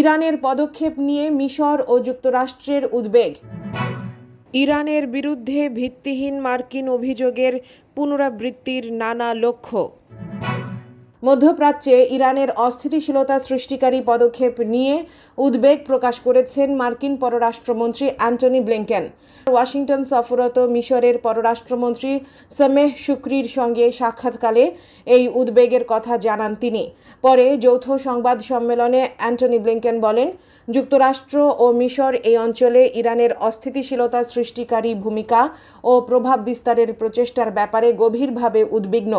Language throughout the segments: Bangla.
ইরানের পদক্ষেপ নিয়ে মিশর ও যুক্তরাষ্ট্রের উদ্বেগ ইরানের বিরুদ্ধে ভিত্তিহীন মার্কিন অভিযোগের পুনরাবৃত্তির নানা লক্ষ্য মধ্যপ্রাচ্যে ইরানের অস্থিতিশীলতা সৃষ্টিকারী পদক্ষেপ নিয়ে উদ্বেগ প্রকাশ করেছেন মার্কিন পররাষ্ট্রমন্ত্রী অ্যান্টনি ব্লিংকেন ওয়াশিংটন সফররত মিশরের পররাষ্ট্রমন্ত্রী সমেহ শুক্রির সঙ্গে সাক্ষাৎকালে এই উদ্বেগের কথা জানান তিনি পরে যৌথ সংবাদ সম্মেলনে অ্যান্টনি ব্লিংকেন বলেন যুক্তরাষ্ট্র ও মিশর এই অঞ্চলে ইরানের অস্থিতিশীলতা সৃষ্টিকারী ভূমিকা ও প্রভাব বিস্তারের প্রচেষ্টার ব্যাপারে গভীরভাবে উদ্বিগ্ন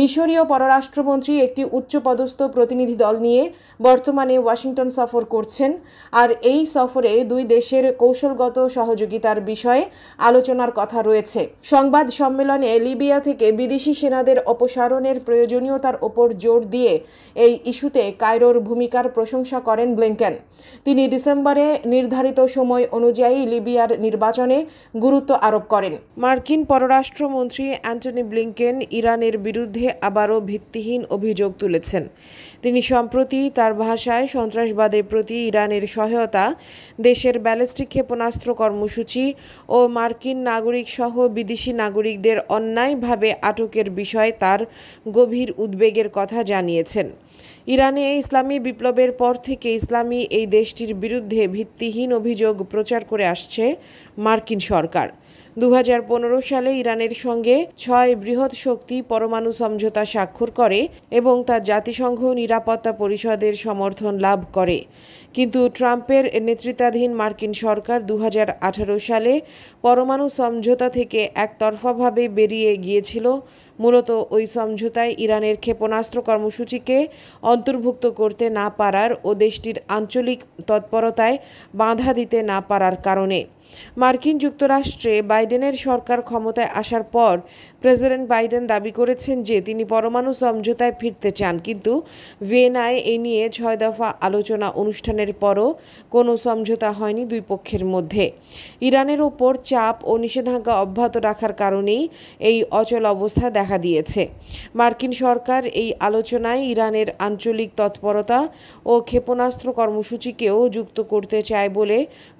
মিশরীয় পররাষ্ট্রমন্ত্রী একটি উচ্চপদস্থ প্রতিনিধি দল নিয়ে বর্তমানে ওয়াশিংটন সফর করছেন আর এই সফরে দুই দেশের কৌশলগত সহযোগিতার বিষয়ে আলোচনার কথা রয়েছে সংবাদ সম্মেলনে লিবিয়া থেকে বিদেশি সেনাদের অপসারণের প্রয়োজনীয়তার ওপর জোর দিয়ে এই ইস্যুতে কায়রোর ভূমিকার প্রশংসা করেন ব্লিংকেন তিনি ডিসেম্বরে নির্ধারিত সময় অনুযায়ী লিবিয়ার নির্বাচনে গুরুত্ব আরোপ করেন মার্কিন পররাষ্ট্রমন্ত্রী অ্যান্টনি ব্লিংকেন ইরানের বিরুদ্ধে আবারও ভিত্তিহীন অভিযোগ তুলেছেন তিনি সম্প্রতি তার ভাষায় সন্ত্রাসবাদের প্রতি ইরানের সহায়তা দেশের ব্যালিস্টিক ক্ষেপণাস্ত্র কর্মসূচি ও মার্কিন নাগরিক সহ বিদেশি নাগরিকদের অন্যায়ভাবে আটকের বিষয়ে তার গভীর উদ্বেগের কথা জানিয়েছেন ইরানে ইসলামী বিপ্লবের পর থেকে ইসলামী এই দেশটির বিরুদ্ধে ভিত্তিহীন অভিযোগ প্রচার করে আসছে মার্কিন সরকার দু সালে ইরানের সঙ্গে ছয় বৃহৎ শক্তি পরমাণু সমঝোতা স্বাক্ষর করে এবং তা জাতিসংঘ নিরাপত্তা পরিষদের সমর্থন লাভ করে কিন্তু ট্রাম্পের নেতৃত্বাধীন মার্কিন সরকার দু সালে পরমাণু সমঝোতা থেকে একতরফাভাবে বেরিয়ে গিয়েছিল মূলত ওই সমঝোতায় ইরানের ক্ষেপণাস্ত্র কর্মসূচিকে অন্তর্ভুক্ত করতে না পারার ও দেশটির আঞ্চলিক তৎপরতায় বাধা দিতে না পারার কারণে মার্কিন যুক্তরাষ্ট্রে বাইডেনের সরকার ক্ষমতায় আসার পর প্রেসিডেন্ট বাইডেন দাবি করেছেন যে তিনি পরমাণু সমঝোতায় ফিরতে চান কিন্তু ভিয়েনায় এ নিয়ে ছয় দফা আলোচনা অনুষ্ঠানে আলোচনার পরও কোনো সমঝোতা হয়নি দুই পক্ষের মধ্যে ইরানের ওপর চাপ ও নিষেধাজ্ঞা অব্যাহত রাখার কারণেই এই অচল অবস্থা দেখা দিয়েছে মার্কিন সরকার এই আলোচনায় ইরানের আঞ্চলিক তৎপরতা ও ক্ষেপণাস্ত্র কর্মসূচিকেও যুক্ত করতে চায় বলে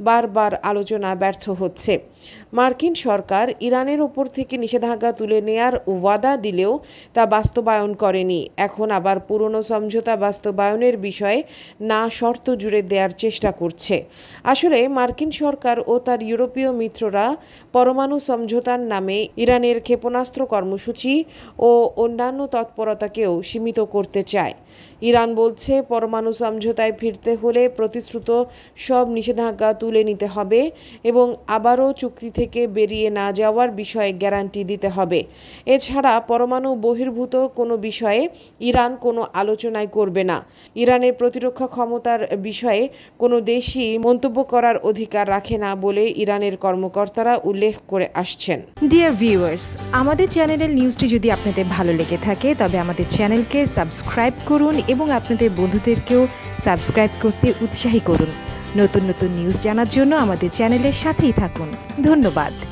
বারবার আলোচনা ব্যর্থ হচ্ছে মার্কিন সরকার ইরানের ওপর থেকে নিষেধাজ্ঞা তুলে নেয়ার ওয়াদা দিলেও তা বাস্তবায়ন করেনি এখন আবার পুরনো সমঝোতা বাস্তবায়নের বিষয়ে না শর্ত জুড়ে দেওয়ার চেষ্টা করছে আসলে মার্কিন সরকার ও তার ইউরোপীয় মিত্ররা পরমাণু সমঝোতার নামে ইরানের ক্ষেপণাস্ত্র কর্মসূচি ও অন্যান্য তৎপরতাকেও সীমিত করতে চায় ইরান বলছে পরমাণু সমঝোতায় ফিরতে হলে প্রতিশ্রুত সব নিষেধাজ্ঞা তুলে নিতে হবে এবং আবারও চুক্তি থেকে বেরিয়ে না যাওয়ার বিষয়ে গ্যারান্টি দিতে হবে এছাড়া পরমাণু বহির্ভূত কোনো বিষয়ে ইরান কোনো আলোচনায় করবে না ইরানের প্রতিরক্ষা ক্ষমতার বিষয়ে কোনো দেশই মন্তব্য করার অধিকার রাখে না বলে ইরানের কর্মকর্তারা উল্লেখ করে আসছেন ডিয়ার ভিউয়ার্স আমাদের চ্যানেলের নিউজটি যদি আপনাদের ভালো লেগে থাকে তবে আমাদের চ্যানেলকে সাবস্ক্রাইব করুন করুন এবং আপনাদের বন্ধুদেরকেও সাবস্ক্রাইব করতে উৎসাহী করুন নতুন নতুন নিউজ জানার জন্য আমাদের চ্যানেলের সাথেই থাকুন ধন্যবাদ